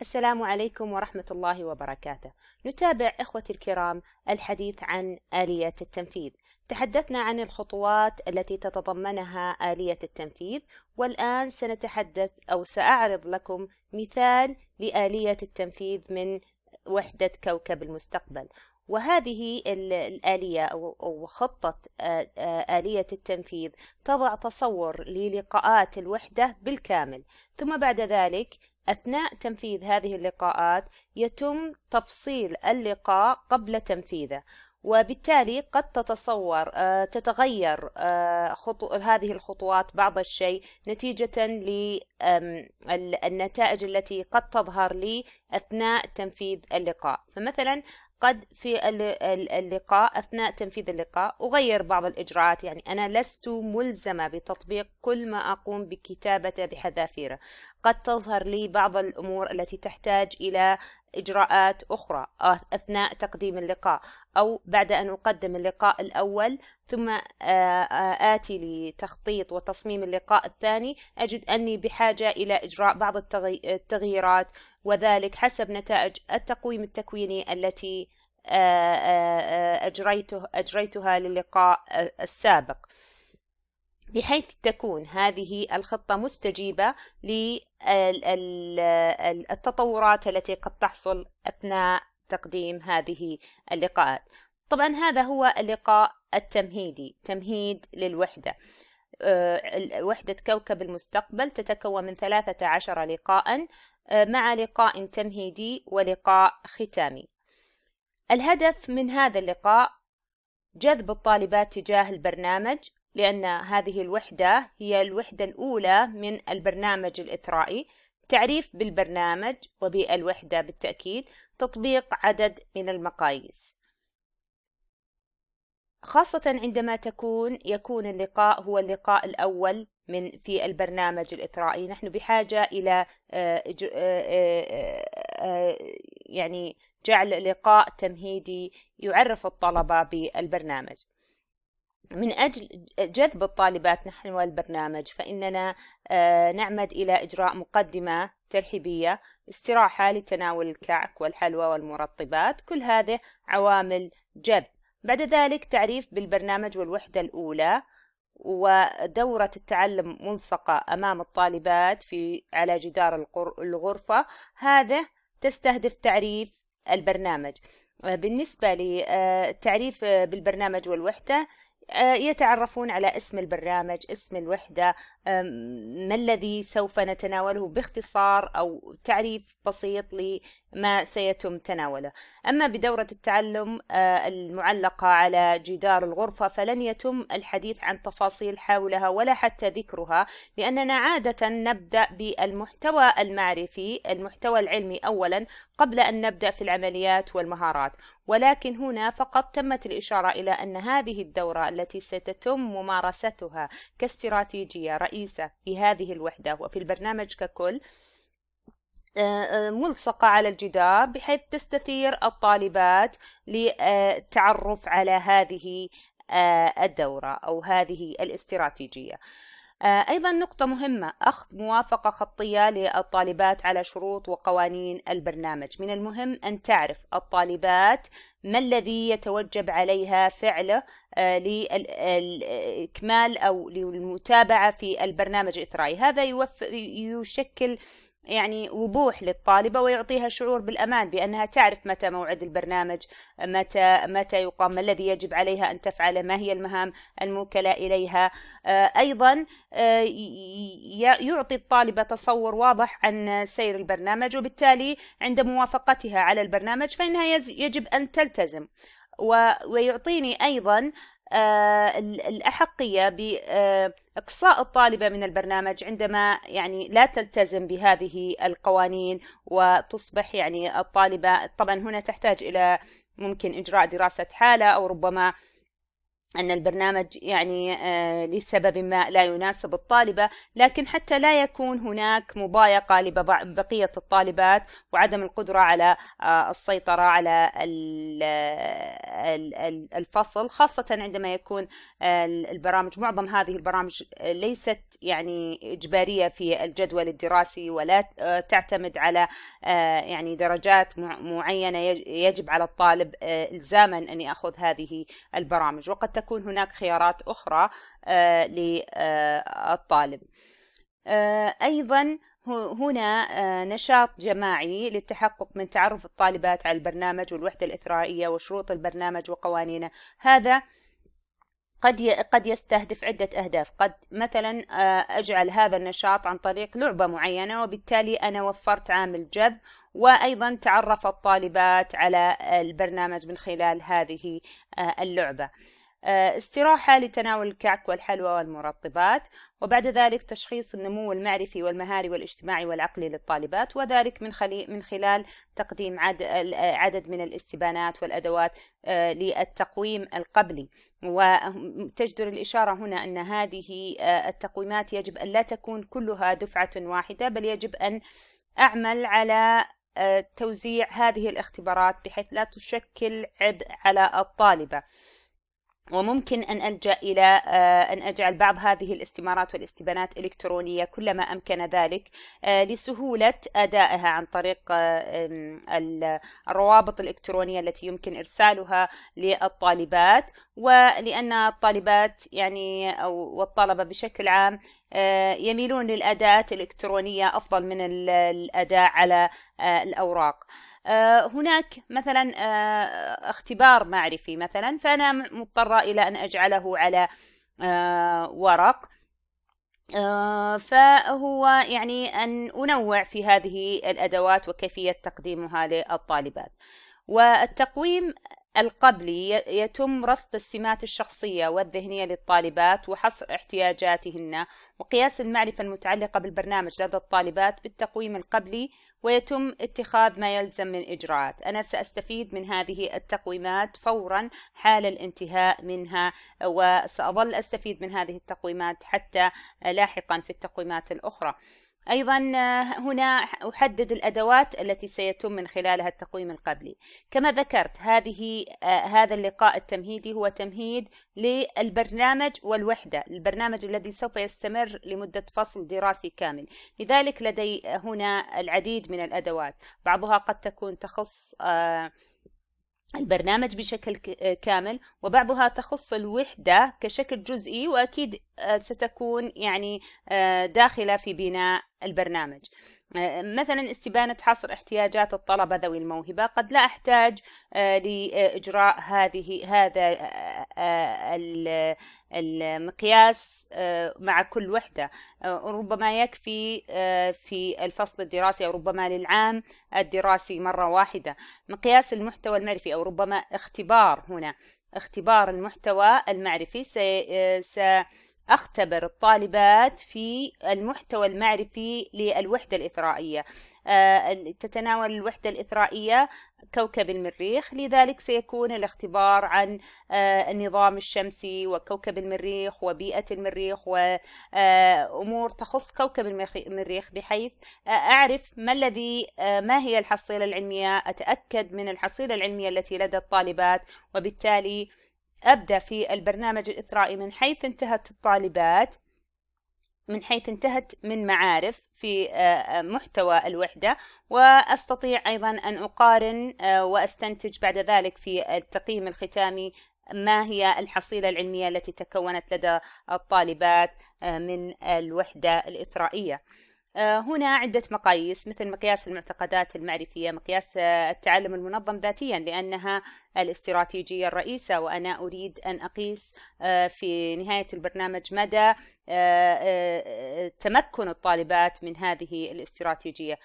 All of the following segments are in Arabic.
السلام عليكم ورحمة الله وبركاته. نتابع إخوتي الكرام الحديث عن آلية التنفيذ. تحدثنا عن الخطوات التي تتضمنها آلية التنفيذ، والآن سنتحدث أو سأعرض لكم مثال لآلية التنفيذ من وحدة كوكب المستقبل. وهذه الآلية أو خطة آلية التنفيذ تضع تصور للقاءات الوحدة بالكامل، ثم بعد ذلك أثناء تنفيذ هذه اللقاءات يتم تفصيل اللقاء قبل تنفيذه وبالتالي قد تتصور آه، تتغير آه، هذه الخطوات بعض الشيء نتيجة للنتائج التي قد تظهر لي أثناء تنفيذ اللقاء فمثلا قد في اللقاء أثناء تنفيذ اللقاء أغير بعض الإجراءات يعني أنا لست ملزمة بتطبيق كل ما أقوم بكتابته بحذافيره قد تظهر لي بعض الأمور التي تحتاج إلى إجراءات أخرى أثناء تقديم اللقاء أو بعد أن أقدم اللقاء الأول ثم آتي لتخطيط وتصميم اللقاء الثاني أجد أني بحاجة إلى إجراء بعض التغييرات وذلك حسب نتائج التقويم التكويني التي آه، آه، آه، أجريته أجريتها للقاء السابق بحيث تكون هذه الخطة مستجيبة للتطورات التي قد تحصل أثناء تقديم هذه اللقاءات طبعا هذا هو اللقاء التمهيدي تمهيد للوحدة وحدة كوكب المستقبل تتكون من 13 لقاء آه، مع لقاء تمهيدي ولقاء ختامي الهدف من هذا اللقاء جذب الطالبات تجاه البرنامج لأن هذه الوحدة هي الوحدة الأولى من البرنامج الإثرائي تعريف بالبرنامج وبالوحدة بالتأكيد تطبيق عدد من المقاييس خاصة عندما تكون يكون اللقاء هو اللقاء الأول من في البرنامج الإثرائي نحن بحاجة إلى آه، آه، آه، يعني جعل لقاء تمهيدي يعرف الطلبة بالبرنامج من أجل جذب الطالبات نحو البرنامج فإننا نعمد إلى إجراء مقدمة ترحيبية استراحة لتناول الكعك والحلوى والمرطبات كل هذه عوامل جذب بعد ذلك تعريف بالبرنامج والوحدة الأولى ودورة التعلم ملصقة أمام الطالبات في على جدار الغرفة هذا تستهدف تعريف البرنامج بالنسبة للتعريف آه، بالبرنامج والوحدة آه، يتعرفون على اسم البرنامج اسم الوحدة ما الذي سوف نتناوله باختصار أو تعريف بسيط لما سيتم تناوله أما بدورة التعلم آه، المعلقة على جدار الغرفة فلن يتم الحديث عن تفاصيل حولها ولا حتى ذكرها لأننا عادة نبدأ بالمحتوى المعرفي المحتوى العلمي أولا قبل أن نبدأ في العمليات والمهارات ولكن هنا فقط تمت الإشارة إلى أن هذه الدورة التي ستتم ممارستها كاستراتيجية رئيسة في هذه الوحدة وفي البرنامج ككل آه، آه، ملصقة على الجدار بحيث تستثير الطالبات للتعرف على هذه آه، الدورة أو هذه الاستراتيجية. آه، أيضا نقطة مهمة أخذ موافقة خطية للطالبات على شروط وقوانين البرنامج من المهم أن تعرف الطالبات ما الذي يتوجب عليها فعله آه، لإكمال أو للمتابعة في البرنامج الإثرائي هذا يشكل يعني وضوح للطالبة ويعطيها شعور بالأمان بأنها تعرف متى موعد البرنامج متى متى يقام ما الذي يجب عليها أن تفعله ما هي المهام الموكلة إليها آه، أيضا آه، يعطي الطالبة تصور واضح عن سير البرنامج وبالتالي عند موافقتها على البرنامج فإنها يجب أن تلتزم ويعطيني أيضا آه، الأحقية بإقصاء آه، الطالبة من البرنامج عندما يعني لا تلتزم بهذه القوانين وتصبح يعني الطالبة طبعا هنا تحتاج إلى ممكن إجراء دراسة حالة أو ربما أن البرنامج يعني آه، لسبب ما لا يناسب الطالبة لكن حتى لا يكون هناك مضايقة لبقية الطالبات وعدم القدرة على آه، السيطرة على الفصل خاصة عندما يكون آه، البرامج معظم هذه البرامج ليست يعني إجبارية في الجدول الدراسي ولا تعتمد على يعني درجات معينة يجب على الطالب إلزاما أن يأخذ هذه البرامج وقد تكون هناك خيارات أخرى آه، للطالب آه، أيضا هنا آه، نشاط جماعي للتحقق من تعرف الطالبات على البرنامج والوحدة الإثرائية وشروط البرنامج وقوانينه هذا قد قد يستهدف عدة أهداف قد مثلا أجعل هذا النشاط عن طريق لعبة معينة وبالتالي أنا وفرت عامل جذب وأيضا تعرف الطالبات على البرنامج من خلال هذه اللعبة آه، استراحة لتناول الكعك والحلوى والمرطبات وبعد ذلك تشخيص النمو المعرفي والمهاري والاجتماعي والعقلي للطالبات وذلك من, من خلال تقديم عدد من الاستبانات والأدوات آه، للتقويم القبلي وتجدر الإشارة هنا أن هذه آه، التقويمات يجب أن لا تكون كلها دفعة واحدة بل يجب أن أعمل على توزيع هذه الاختبارات بحيث لا تشكل عبء على الطالبة وممكن أن ألجأ إلى آه، أن أجعل بعض هذه الاستمارات والاستبانات إلكترونية كلما أمكن ذلك آه، لسهولة أدائها عن طريق آه، الروابط الإلكترونية التي يمكن إرسالها للطالبات ولأن الطالبات يعني أو والطلبة بشكل عام يميلون للأداة الإلكترونية أفضل من الأداء على الأوراق. آه، هناك مثلا آه، اختبار معرفي مثلا فأنا مضطرة إلى أن أجعله على آه، ورق فهو يعني أن أنوع في هذه الأدوات وكيفية تقديمها للطالبات والتقويم القبلي يتم رصد السمات الشخصية والذهنية للطالبات وحصر احتياجاتهن وقياس المعرفة المتعلقة بالبرنامج لدى الطالبات بالتقويم القبلي ويتم اتخاذ ما يلزم من إجراءات أنا سأستفيد من هذه التقويمات فورا حال الانتهاء منها وسأظل أستفيد من هذه التقويمات حتى لاحقا في التقويمات الأخرى أيضا آه، هنا أحدد الأدوات التي سيتم من خلالها التقويم القبلي كما ذكرت هذه آه، هذا اللقاء التمهيدي هو تمهيد للبرنامج والوحدة البرنامج الذي سوف يستمر لمدة فصل دراسي كامل لذلك لدي هنا العديد من الأدوات بعضها قد تكون تخص آه، البرنامج بشكل آه، كامل وبعضها تخص الوحدة كشكل جزئي وأكيد آه، ستكون يعني آه، داخلة في بناء البرنامج آه، مثلا استبانة حصر احتياجات الطلبة ذوي الموهبة قد لا أحتاج آه، لإجراء هذه هذا آه، المقياس مع كل وحدة ربما يكفي في الفصل الدراسي أو ربما للعام الدراسي مرة واحدة مقياس المحتوى المعرفي أو ربما اختبار هنا اختبار المحتوى المعرفي سي أختبر الطالبات في المحتوى المعرفي للوحدة الإثرائية آه، تتناول الوحدة الإثرائية كوكب المريخ لذلك سيكون الاختبار عن آه، النظام الشمسي وكوكب المريخ وبيئة المريخ وأمور آه، تخص كوكب المريخ بحيث أعرف ما الذي ما هي الحصيلة العلمية أتأكد من الحصيلة العلمية التي لدى الطالبات وبالتالي أبدأ في البرنامج الإثرائي من حيث انتهت الطالبات من حيث انتهت من معارف في آه، آه، محتوى الوحدة وأستطيع أيضا أن أقارن آه، وأستنتج بعد ذلك في التقييم الختامي ما هي الحصيلة العلمية التي تكونت لدى الطالبات من الوحدة الإثرائية آه، هنا عدة مقاييس مثل مقياس المعتقدات المعرفية مقياس آه، التعلم المنظم ذاتيا لأنها الاستراتيجية الرئيسة وأنا أريد أن أقيس آه، في نهاية البرنامج مدى تمكن الطالبات من هذه الاستراتيجية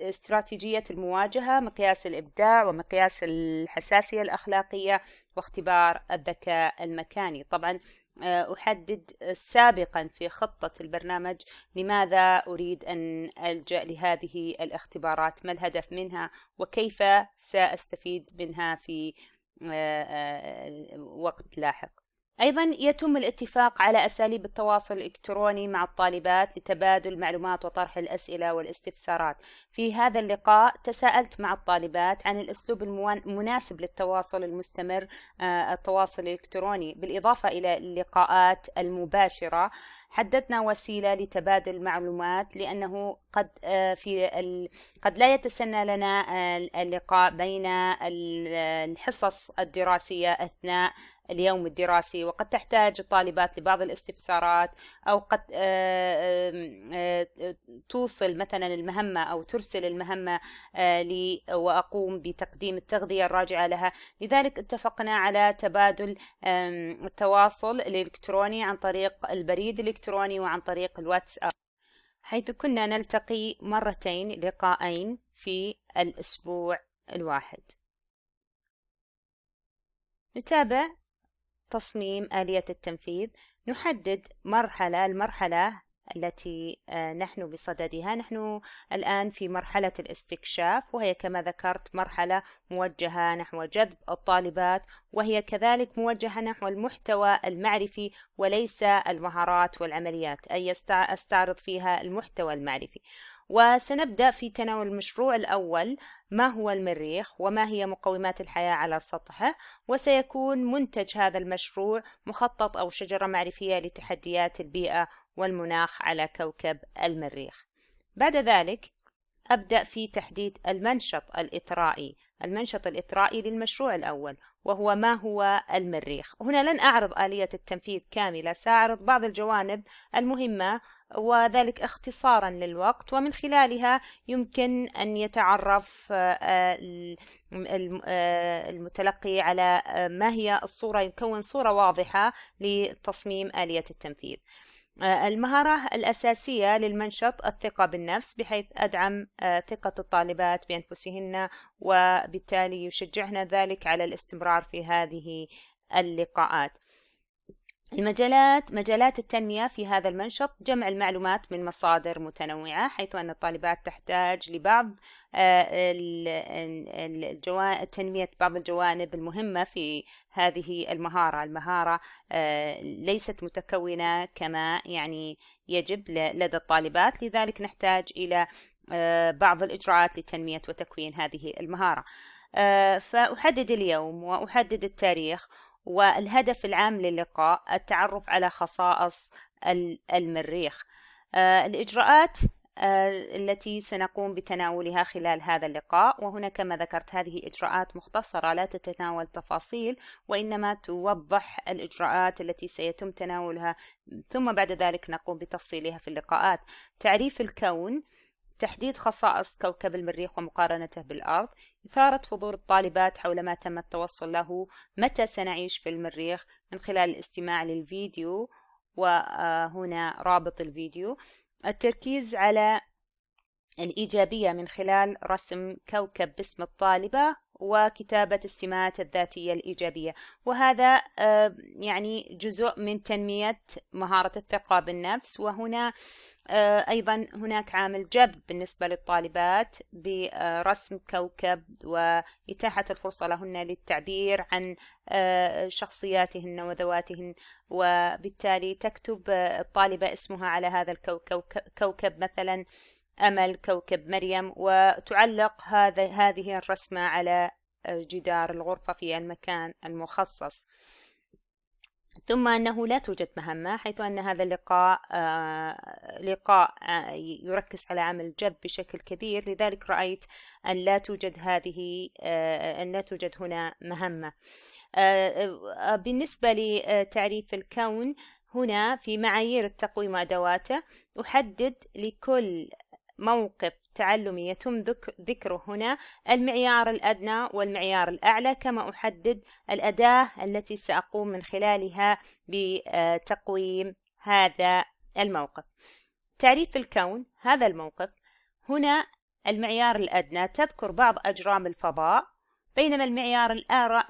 استراتيجية المواجهة مقياس الإبداع ومقياس الحساسية الأخلاقية واختبار الذكاء المكاني طبعا آه، أحدد سابقا في خطة البرنامج لماذا أريد أن ألجأ لهذه الاختبارات ما الهدف منها وكيف سأستفيد منها في آه، آه، وقت لاحق أيضا يتم الاتفاق على أساليب التواصل الإلكتروني مع الطالبات لتبادل معلومات وطرح الأسئلة والاستفسارات. في هذا اللقاء تساءلت مع الطالبات عن الأسلوب المناسب للتواصل المستمر آه، التواصل الإلكتروني، بالإضافة إلى اللقاءات المباشرة. حددنا وسيلة لتبادل المعلومات لأنه قد آه، في ال... قد لا يتسنى لنا آه، اللقاء بين الحصص الدراسية أثناء اليوم الدراسي وقد تحتاج الطالبات لبعض الاستفسارات أو قد آه، آه، آه، توصل مثلا المهمة أو ترسل المهمة لي وأقوم بتقديم التغذية الراجعة لها لذلك اتفقنا على تبادل التواصل الإلكتروني عن طريق البريد الإلكتروني وعن طريق الواتساب حيث كنا نلتقي مرتين لقاءين في الأسبوع الواحد نتابع تصميم آلية التنفيذ نحدد مرحلة المرحلة التي آه، نحن بصددها نحن الآن في مرحلة الاستكشاف وهي كما ذكرت مرحلة موجهة نحو جذب الطالبات وهي كذلك موجهة نحو المحتوى المعرفي وليس المهارات والعمليات أي استعرض فيها المحتوى المعرفي وسنبدأ في تناول المشروع الأول ما هو المريخ وما هي مقومات الحياة على سطحه وسيكون منتج هذا المشروع مخطط أو شجرة معرفية لتحديات البيئة والمناخ على كوكب المريخ بعد ذلك أبدأ في تحديد المنشط الإطرائي المنشط الإطرائي للمشروع الأول وهو ما هو المريخ هنا لن أعرض آلية التنفيذ كاملة سأعرض بعض الجوانب المهمة وذلك اختصارا للوقت ومن خلالها يمكن أن يتعرف آه، آه، المتلقي على آه، ما هي الصورة يكون صورة واضحة لتصميم آلية التنفيذ المهارة الأساسية للمنشط الثقة بالنفس بحيث أدعم ثقة الطالبات بأنفسهن وبالتالي يشجعنا ذلك على الاستمرار في هذه اللقاءات المجالات مجالات التنمية في هذا المنشط جمع المعلومات من مصادر متنوعة حيث أن الطالبات تحتاج لبعض آه، تنمية بعض الجوانب المهمة في هذه المهارة المهارة آه، ليست متكونة كما يعني يجب لدى الطالبات لذلك نحتاج إلى آه، بعض الإجراءات لتنمية وتكوين هذه المهارة فأحدد اليوم وأحدد التاريخ والهدف العام للقاء التعرف على خصائص المريخ آه، الإجراءات آه، التي سنقوم بتناولها خلال هذا اللقاء وهنا كما ذكرت هذه إجراءات مختصرة لا تتناول تفاصيل وإنما توضح الإجراءات التي سيتم تناولها ثم بعد ذلك نقوم بتفصيلها في اللقاءات تعريف الكون تحديد خصائص كوكب المريخ ومقارنته بالأرض إثارة فضول الطالبات حول ما تم التوصل له متى سنعيش في المريخ من خلال الاستماع للفيديو وهنا رابط الفيديو التركيز على الإيجابية من خلال رسم كوكب باسم الطالبة وكتابة السمات الذاتية الإيجابية وهذا آه، يعني جزء من تنمية مهارة الثقة بالنفس وهنا آه، أيضا هناك عامل جذب بالنسبة للطالبات برسم كوكب وإتاحة الفرصة لهن للتعبير عن آه، شخصياتهن وذواتهن وبالتالي تكتب الطالبة اسمها على هذا الكوكب مثلا أمل كوكب مريم وتعلق هذا هذه الرسمة على آه، جدار الغرفة في المكان المخصص ثم أنه لا توجد مهمة حيث أن هذا اللقاء آه، لقاء آه، يركز على عمل الجذب بشكل كبير لذلك رأيت أن لا توجد هذه أن لا توجد هنا مهمة بالنسبة لتعريف الكون هنا في معايير التقويم أدواته أحدد لكل موقف تعلمي يتم ذك ذكره هنا المعيار الأدنى والمعيار الأعلى كما أحدد الأداة التي سأقوم من خلالها بتقويم آه، هذا الموقف تعريف الكون هذا الموقف هنا المعيار الأدنى تذكر بعض أجرام الفضاء بينما المعيار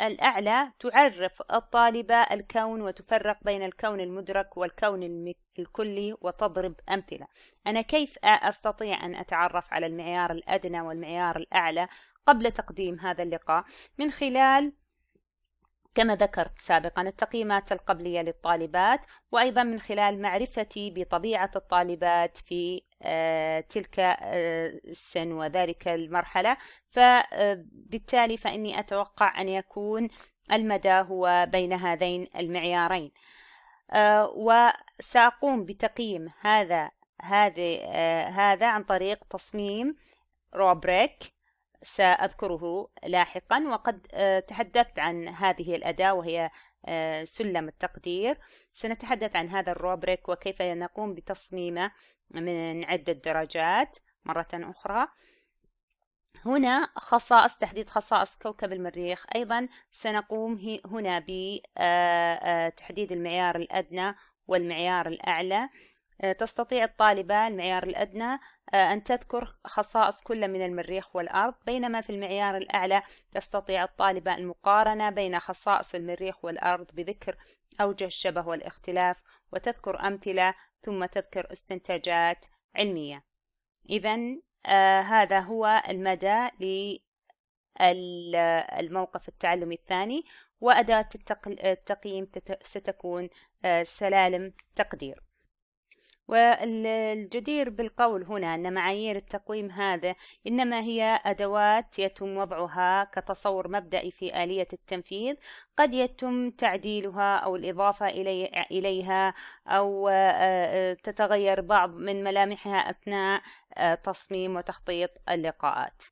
الأعلى تعرف الطالبة الكون وتفرق بين الكون المدرك والكون الكلي وتضرب أمثلة أنا كيف أستطيع أن أتعرف على المعيار الأدنى والمعيار الأعلى قبل تقديم هذا اللقاء من خلال كما ذكرت سابقا التقييمات القبلية للطالبات وأيضا من خلال معرفتي بطبيعة الطالبات في آه، تلك آه، السن وذلك المرحلة فبالتالي آه، فإني أتوقع أن يكون المدى هو بين هذين المعيارين وسأقوم بتقييم هذا هذا هذا عن طريق تصميم روبريك سأذكره لاحقا وقد آه، تحدثت عن هذه الأداة وهي آه، سلم التقدير سنتحدث عن هذا الروبريك وكيف نقوم بتصميمه من عدة درجات مرة أخرى هنا خصائص تحديد خصائص كوكب المريخ أيضا سنقوم هنا بتحديد آه، المعيار الأدنى والمعيار الأعلى آه، تستطيع الطالبة المعيار الأدنى آه، أن تذكر خصائص كل من المريخ والأرض بينما في المعيار الأعلى تستطيع الطالبة المقارنة بين خصائص المريخ والأرض بذكر أوجه الشبه والاختلاف وتذكر أمثلة ثم تذكر استنتاجات علمية إذا آه، هذا هو المدى للموقف التعلمي الثاني وأداة التقييم ستكون سلالم تقدير والجدير بالقول هنا أن معايير التقويم هذا إنما هي أدوات يتم وضعها كتصور مبدئي في آلية التنفيذ قد يتم تعديلها أو الإضافة إليها أو آه، آه، تتغير بعض من ملامحها أثناء آه، تصميم وتخطيط اللقاءات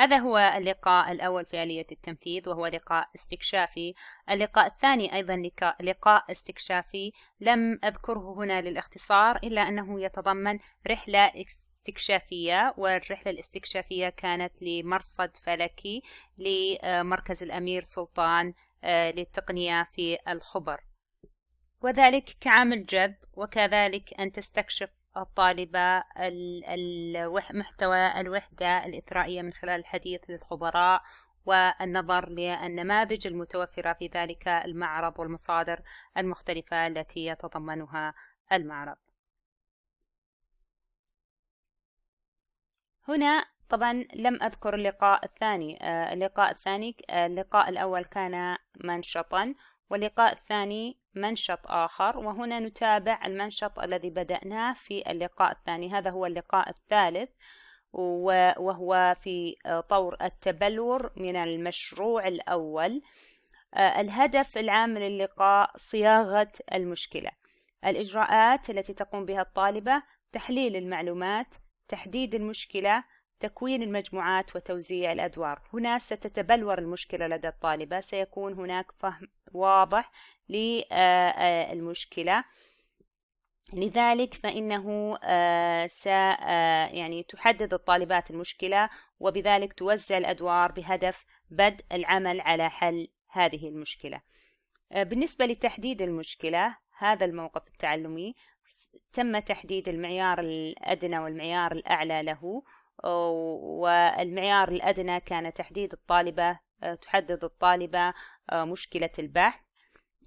هذا هو اللقاء الأول في آلية التنفيذ وهو لقاء استكشافي اللقاء الثاني أيضا لقاء, استكشافي لم أذكره هنا للاختصار إلا أنه يتضمن رحلة استكشافية والرحلة الاستكشافية كانت لمرصد فلكي لمركز الأمير سلطان آه، للتقنية في الخبر وذلك كعامل جذب وكذلك أن تستكشف الطالبة محتوى الوحدة الإثرائية من خلال الحديث للخبراء والنظر للنماذج المتوفرة في ذلك المعرض والمصادر المختلفة التي يتضمنها المعرض. هنا طبعا لم أذكر اللقاء الثاني آه، اللقاء الثاني آه، اللقاء الأول كان منشطا واللقاء الثاني منشط آخر وهنا نتابع المنشط الذي بدأناه في اللقاء الثاني هذا هو اللقاء الثالث وهو في طور التبلور من المشروع الأول آه، الهدف العام للقاء صياغة المشكلة الإجراءات التي تقوم بها الطالبة تحليل المعلومات تحديد المشكلة تكوين المجموعات وتوزيع الأدوار هنا ستتبلور المشكلة لدى الطالبة سيكون هناك فهم واضح للمشكلة آه، آه، لذلك فإنه آه، س يعني تحدد الطالبات المشكلة وبذلك توزع الأدوار بهدف بدء العمل على حل هذه المشكلة بالنسبة لتحديد المشكلة هذا الموقف التعلمي تم تحديد المعيار الأدنى والمعيار الأعلى له والمعيار الأدنى كان تحديد الطالبة آه، تحدد الطالبة آه، مشكلة البحث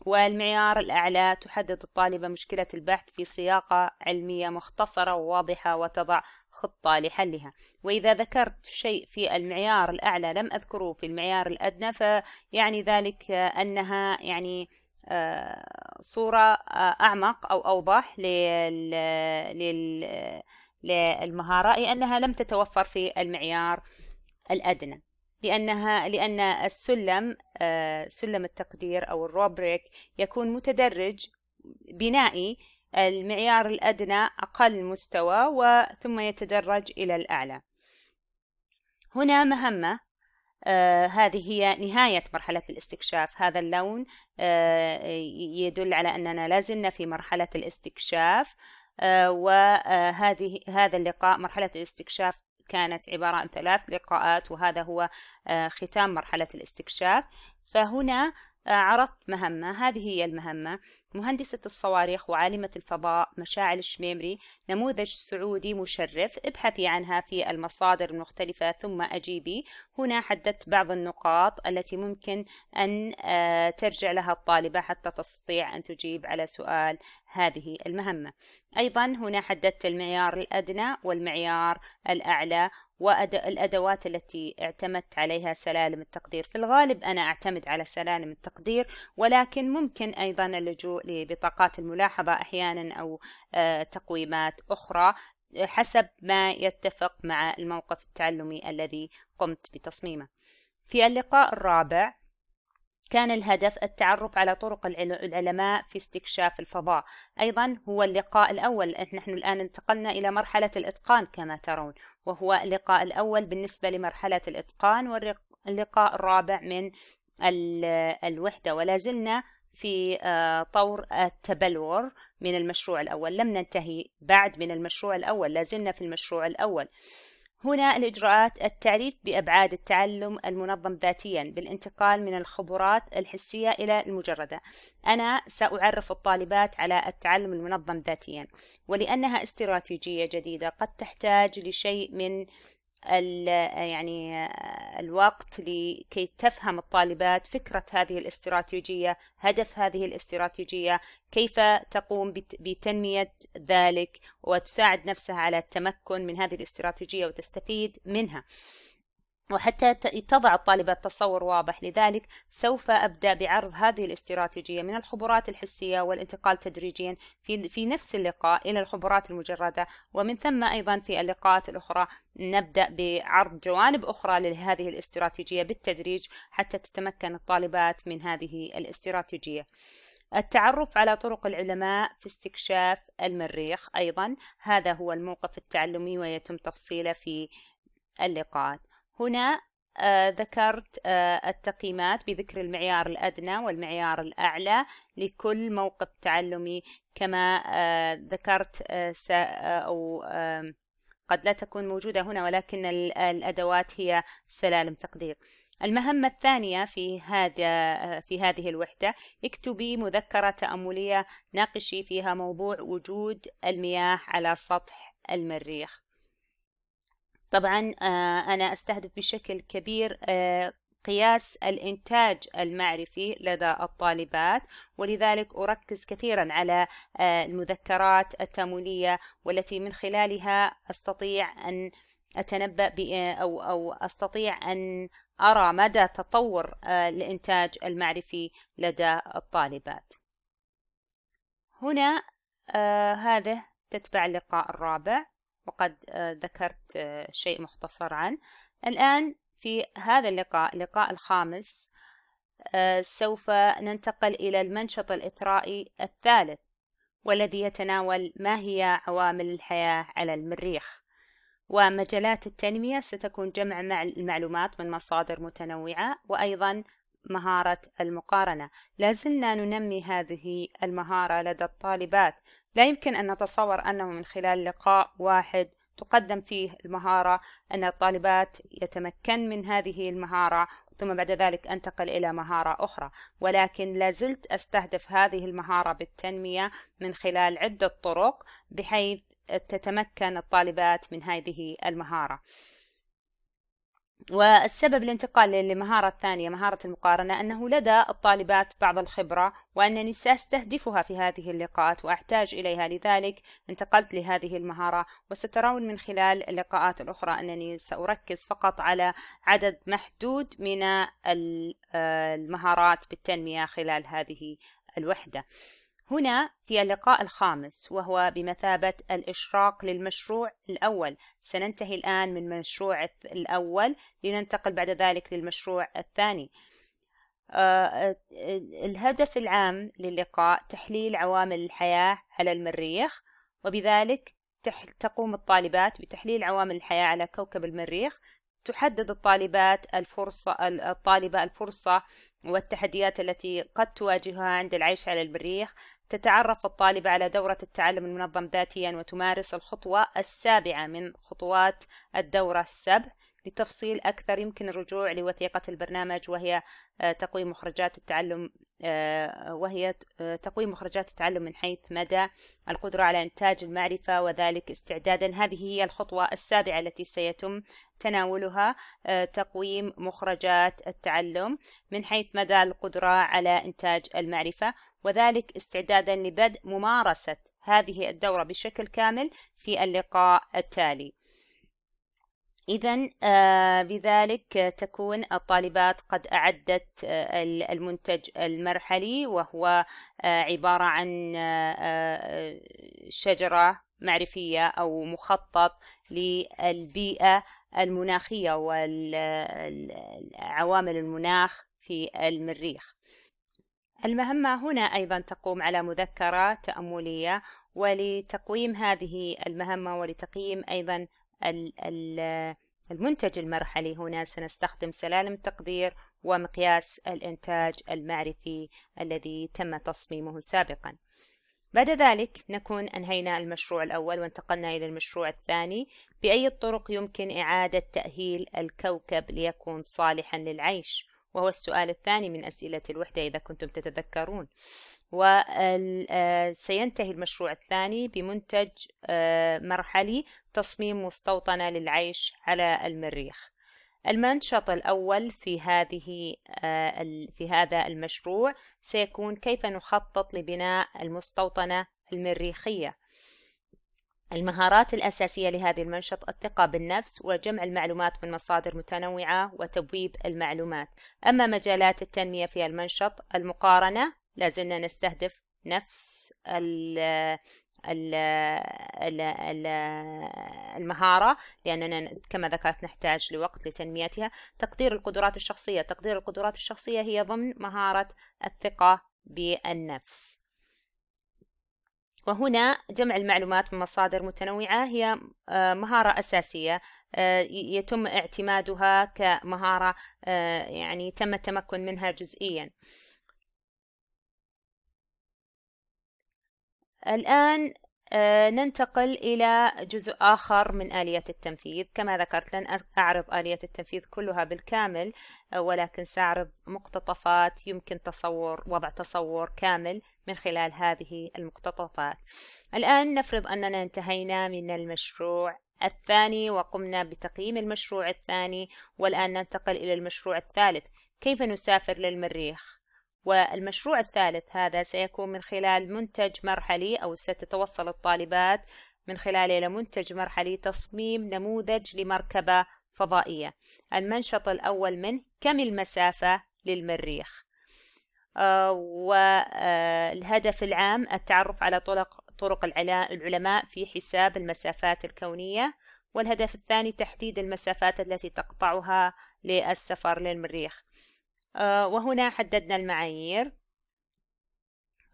والمعيار الأعلى تحدد الطالبة مشكلة البحث في سياقة علمية مختصرة وواضحة وتضع خطة لحلها وإذا ذكرت شيء في المعيار الأعلى لم أذكره في المعيار الأدنى فيعني ذلك أنها يعني آه، صورة أعمق أو أوضح لل... لل... للمهارة هي أنها لم تتوفر في المعيار الأدنى لأنها لأن السلم آه، سلم التقدير أو الروبريك يكون متدرج بنائي المعيار الأدنى أقل مستوى وثم يتدرج إلى الأعلى هنا مهمة آه هذه هي نهاية مرحلة الاستكشاف هذا اللون آه يدل على أننا لازلنا في مرحلة الاستكشاف آه، وهذه هذا اللقاء مرحلة الاستكشاف كانت عبارة عن ثلاث لقاءات وهذا هو آه، ختام مرحلة الاستكشاف فهنا عرضت مهمة هذه هي المهمة مهندسة الصواريخ وعالمة الفضاء مشاعل الشميمري نموذج سعودي مشرف ابحثي عنها في المصادر المختلفة ثم أجيبي هنا حددت بعض النقاط التي ممكن أن آه، ترجع لها الطالبة حتى تستطيع أن تجيب على سؤال هذه المهمة أيضا هنا حددت المعيار الأدنى والمعيار الأعلى والأدوات التي اعتمدت عليها سلالم التقدير في الغالب أنا أعتمد على سلالم التقدير ولكن ممكن أيضا اللجوء لبطاقات الملاحظة أحيانا أو آه، تقويمات أخرى حسب ما يتفق مع الموقف التعلمي الذي قمت بتصميمه في اللقاء الرابع كان الهدف التعرف على طرق العلماء في استكشاف الفضاء أيضا هو اللقاء الأول نحن الآن انتقلنا إلى مرحلة الإتقان كما ترون وهو اللقاء الأول بالنسبة لمرحلة الإتقان واللقاء الرابع من الوحدة ولا زلنا في آه، طور التبلور من المشروع الأول لم ننتهي بعد من المشروع الأول لازلنا في المشروع الأول هنا الإجراءات التعريف بأبعاد التعلم المنظم ذاتيا بالانتقال من الخبرات الحسية إلى المجردة أنا سأعرف الطالبات على التعلم المنظم ذاتيا ولأنها استراتيجية جديدة قد تحتاج لشيء من يعني الوقت لكي تفهم الطالبات فكرة هذه الاستراتيجية هدف هذه الاستراتيجية كيف تقوم بتنمية ذلك وتساعد نفسها على التمكن من هذه الاستراتيجية وتستفيد منها وحتى تضع الطالبات تصور واضح لذلك سوف أبدأ بعرض هذه الاستراتيجية من الخبرات الحسية والانتقال تدريجيا في, في نفس اللقاء إلى الخبرات المجردة ومن ثم أيضا في اللقاءات الأخرى نبدأ بعرض جوانب أخرى لهذه الاستراتيجية بالتدريج حتى تتمكن الطالبات من هذه الاستراتيجية. التعرف على طرق العلماء في استكشاف المريخ أيضا هذا هو الموقف التعلمي ويتم تفصيله في اللقاءات هنا آه ذكرت آه التقييمات بذكر المعيار الأدنى والمعيار الأعلى لكل موقف تعلمي كما آه ذكرت آه، آه، أو قد لا تكون موجودة هنا ولكن الأدوات هي سلالم تقدير المهمة الثانية في هذا آه، في هذه الوحدة اكتبي مذكرة تأملية ناقشي فيها موضوع وجود المياه على سطح المريخ طبعا آه، أنا أستهدف بشكل كبير آه، قياس الإنتاج المعرفي لدى الطالبات ولذلك أركز كثيرا على آه، المذكرات التمولية والتي من خلالها أستطيع أن أتنبأ أو أو أستطيع أن أرى مدى تطور الإنتاج المعرفي لدى الطالبات. هنا هذا تتبع اللقاء الرابع وقد آه، ذكرت آه، شيء مختصر عنه الآن في هذا اللقاء اللقاء الخامس آه، سوف ننتقل إلى المنشط الإثرائي الثالث والذي يتناول ما هي عوامل الحياة على المريخ ومجالات التنمية ستكون جمع المعلومات من مصادر متنوعة وأيضا مهارة المقارنة لازلنا ننمي هذه المهارة لدى الطالبات لا يمكن أن نتصور أنه من خلال لقاء واحد تقدم فيه المهارة أن الطالبات يتمكن من هذه المهارة ثم بعد ذلك أنتقل إلى مهارة أخرى ولكن لازلت أستهدف هذه المهارة بالتنمية من خلال عدة طرق بحيث تتمكن الطالبات من هذه المهارة والسبب الانتقال للمهارة الثانية مهارة المقارنة أنه لدى الطالبات بعض الخبرة وأنني سأستهدفها في هذه اللقاءات وأحتاج إليها لذلك انتقلت لهذه المهارة وسترون من خلال اللقاءات الأخرى أنني سأركز فقط على عدد محدود من آه، المهارات بالتنمية خلال هذه الوحدة. هنا في اللقاء الخامس وهو بمثابة الإشراق للمشروع الأول سننتهي الآن من المشروع الأول لننتقل بعد ذلك للمشروع الثاني آه، آه، الهدف العام للقاء تحليل عوامل الحياة على المريخ وبذلك تقوم الطالبات بتحليل عوامل الحياة على كوكب المريخ تحدد الطالبات الفرصة الطالبة الفرصة والتحديات التي قد تواجهها عند العيش على المريخ تتعرف الطالبة على دورة التعلم المنظم ذاتيا وتمارس الخطوة السابعة من خطوات الدورة السبع لتفصيل أكثر يمكن الرجوع لوثيقة البرنامج وهي آه، تقويم مخرجات التعلم آه، وهي آه، تقويم مخرجات التعلم من حيث مدى القدرة على إنتاج المعرفة وذلك استعدادا هذه هي الخطوة السابعة التي سيتم تناولها تقويم مخرجات التعلم من حيث مدى القدرة على إنتاج المعرفة وذلك استعدادا لبدء ممارسة هذه الدورة بشكل كامل في اللقاء التالي إذا آه، بذلك تكون الطالبات قد أعدت آه، المنتج المرحلي وهو آه، عبارة عن شجرة معرفية أو مخطط للبيئة المناخية والعوامل المناخ في المريخ المهمة هنا أيضا تقوم على مذكرة تأملية ولتقويم هذه المهمة ولتقييم أيضا المنتج المرحلي هنا سنستخدم سلالم تقدير ومقياس الإنتاج المعرفي الذي تم تصميمه سابقاً بعد ذلك نكون أنهينا المشروع الأول وانتقلنا إلى المشروع الثاني بأي الطرق يمكن إعادة تأهيل الكوكب ليكون صالحا للعيش وهو السؤال الثاني من أسئلة الوحدة إذا كنتم تتذكرون وسينتهي آه، المشروع الثاني بمنتج آه، مرحلي تصميم مستوطنة للعيش على المريخ المنشط الأول في هذه آه، في هذا المشروع سيكون كيف نخطط لبناء المستوطنة المريخية المهارات الأساسية لهذه المنشط الثقة بالنفس وجمع المعلومات من مصادر متنوعة وتبويب المعلومات أما مجالات التنمية في المنشط المقارنة لازلنا نستهدف نفس ال الـ الـ الـ المهارة لأننا كما ذكرت نحتاج لوقت لتنميتها تقدير القدرات الشخصية تقدير القدرات الشخصية هي ضمن مهارة الثقة بالنفس وهنا جمع المعلومات من مصادر متنوعة هي آه، مهارة أساسية آه، يتم اعتمادها كمهارة آه، يعني تم التمكن منها جزئيا الآن آه، ننتقل إلى جزء آخر من آلية التنفيذ كما ذكرت لن أعرض آلية التنفيذ كلها بالكامل آه، ولكن سأعرض مقتطفات يمكن تصور وضع تصور كامل من خلال هذه المقتطفات الآن نفرض أننا انتهينا من المشروع الثاني وقمنا بتقييم المشروع الثاني والآن ننتقل إلى المشروع الثالث كيف نسافر للمريخ والمشروع الثالث هذا سيكون من خلال منتج مرحلي أو ستتوصل الطالبات من خلاله إلى منتج مرحلي تصميم نموذج لمركبة فضائية المنشط الأول منه كم المسافة للمريخ آه، والهدف آه، العام التعرف على طرق طرق العلماء في حساب المسافات الكونية والهدف الثاني تحديد المسافات التي تقطعها للسفر للمريخ آه، وهنا حددنا المعايير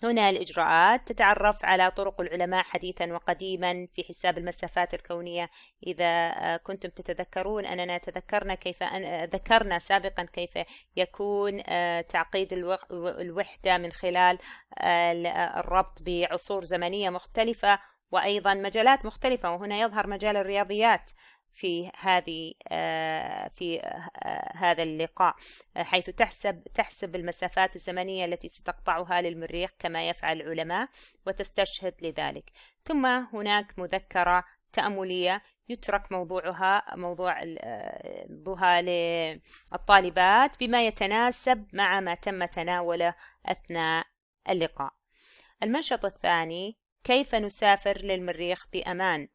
هنا الإجراءات تتعرف على طرق العلماء حديثا وقديما في حساب المسافات الكونية إذا آه، كنتم تتذكرون أننا تذكرنا كيف أن ذكرنا سابقا كيف يكون آه، تعقيد الوحدة من خلال الربط بعصور زمنية مختلفة وأيضا مجالات مختلفة وهنا يظهر مجال الرياضيات في هذه آه، في آه، هذا اللقاء حيث تحسب تحسب المسافات الزمنية التي ستقطعها للمريخ كما يفعل العلماء وتستشهد لذلك ثم هناك مذكرة تأملية يترك موضوعها موضوع بها آه، للطالبات بما يتناسب مع ما تم تناوله أثناء اللقاء المنشط الثاني كيف نسافر للمريخ بأمان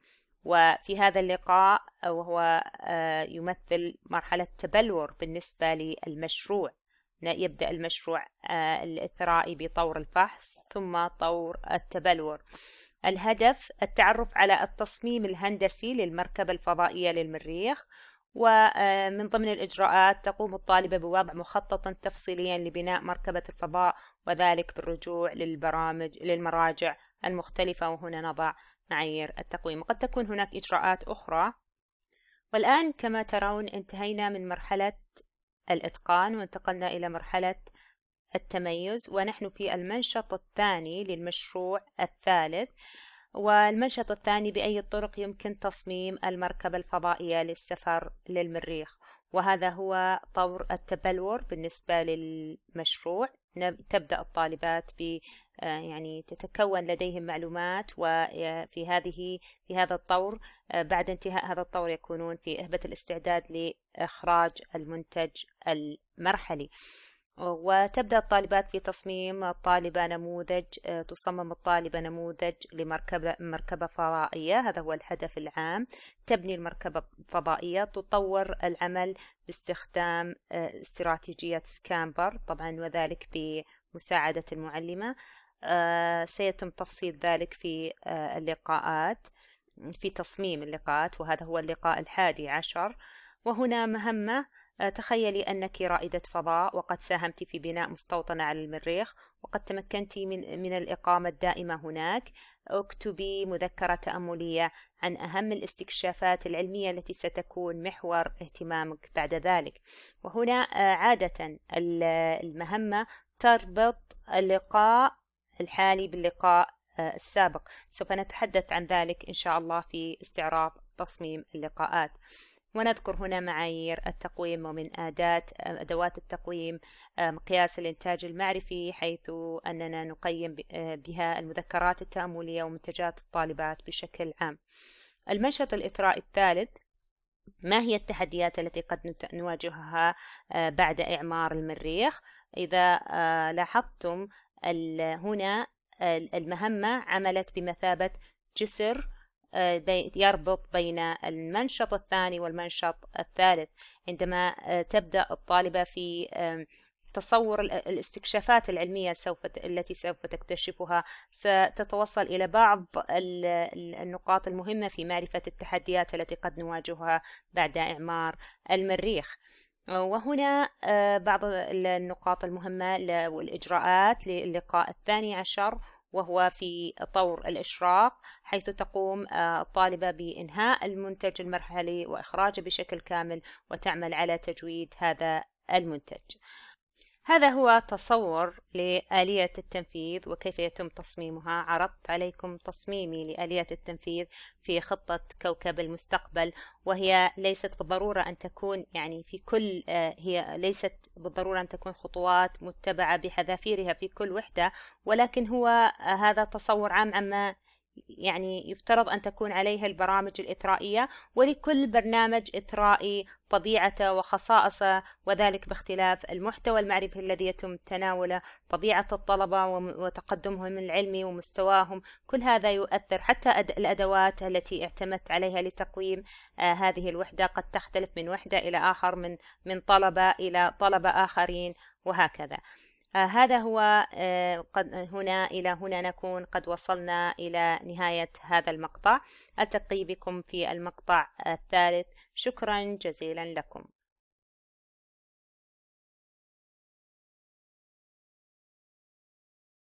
وفي هذا اللقاء وهو آه، يمثل مرحلة تبلور بالنسبة للمشروع يبدأ المشروع آه، الإثرائي بطور الفحص ثم طور التبلور الهدف التعرف على التصميم الهندسي للمركبة الفضائية للمريخ ومن آه، ضمن الإجراءات تقوم الطالبة بوضع مخططا تفصيليا لبناء مركبة الفضاء وذلك بالرجوع للبرامج للمراجع المختلفة وهنا نضع معايير التقويم قد تكون هناك إجراءات أخرى والآن كما ترون انتهينا من مرحلة الإتقان وانتقلنا إلى مرحلة التميز ونحن في المنشط الثاني للمشروع الثالث والمنشط الثاني بأي طرق يمكن تصميم المركبة الفضائية للسفر للمريخ وهذا هو طور التبلور بالنسبة للمشروع تبدأ الطالبات ب آه، يعني تتكون لديهم معلومات وفي آه، هذه في هذا الطور آه، بعد انتهاء هذا الطور يكونون في إهبة الاستعداد لإخراج المنتج المرحلي. وتبدأ الطالبات في تصميم الطالبة نموذج آه، تصمم الطالبة نموذج لمركبة مركبة فضائية هذا هو الهدف العام تبني المركبة الفضائية تطور العمل باستخدام آه، استراتيجية سكامبر طبعا وذلك بمساعدة المعلمة آه، سيتم تفصيل ذلك في اللقاءات في تصميم اللقاءات وهذا هو اللقاء الحادي عشر وهنا مهمة آه، تخيلي أنك رائدة فضاء وقد ساهمت في بناء مستوطنة على المريخ وقد تمكنت من, من الإقامة الدائمة هناك اكتبي مذكرة تأملية عن أهم الاستكشافات العلمية التي ستكون محور اهتمامك بعد ذلك وهنا آه، عادة المهمة تربط اللقاء الحالي باللقاء آه، السابق سوف نتحدث عن ذلك إن شاء الله في استعراض تصميم اللقاءات ونذكر هنا معايير التقويم ومن أداة أدوات التقويم آه، مقياس الإنتاج المعرفي حيث أننا نقيم آه، بها المذكرات التأملية ومنتجات الطالبات بشكل عام المنشط الإثرائي الثالث ما هي التحديات التي قد نواجهها آه، بعد إعمار المريخ إذا لاحظتم هنا المهمة عملت بمثابة جسر آه، يربط بين المنشط الثاني والمنشط الثالث عندما آه، تبدأ الطالبة في تصور الاستكشافات العلمية سوف التي سوف تكتشفها ستتوصل إلى بعض النقاط المهمة في معرفة التحديات التي قد نواجهها بعد إعمار المريخ وهنا آه، بعض النقاط المهمة والإجراءات للقاء الثاني عشر وهو في طور الإشراق حيث تقوم آه، الطالبة بإنهاء المنتج المرحلي وإخراجه بشكل كامل وتعمل على تجويد هذا المنتج. هذا هو تصور لآلية التنفيذ وكيف يتم تصميمها عرضت عليكم تصميمي لآلية التنفيذ في خطة كوكب المستقبل وهي ليست بالضرورة أن تكون يعني في كل آه، هي ليست بالضرورة أن تكون خطوات متبعة بحذافيرها في كل وحدة ولكن هو آه، هذا تصور عام عما يعني يفترض أن تكون عليها البرامج الإثرائية ولكل برنامج إثرائي طبيعته وخصائصه وذلك باختلاف المحتوى المعرفي الذي يتم تناوله طبيعة الطلبة وتقدمهم العلمي ومستواهم كل هذا يؤثر حتى الأدوات التي اعتمدت عليها لتقويم آه، هذه الوحدة قد تختلف من وحدة إلى آخر من من طلبة إلى طلبة آخرين وهكذا آه، هذا هو آه، قد هنا إلى هنا نكون قد وصلنا إلى نهاية هذا المقطع ألتقي بكم في المقطع الثالث شكرا جزيلا لكم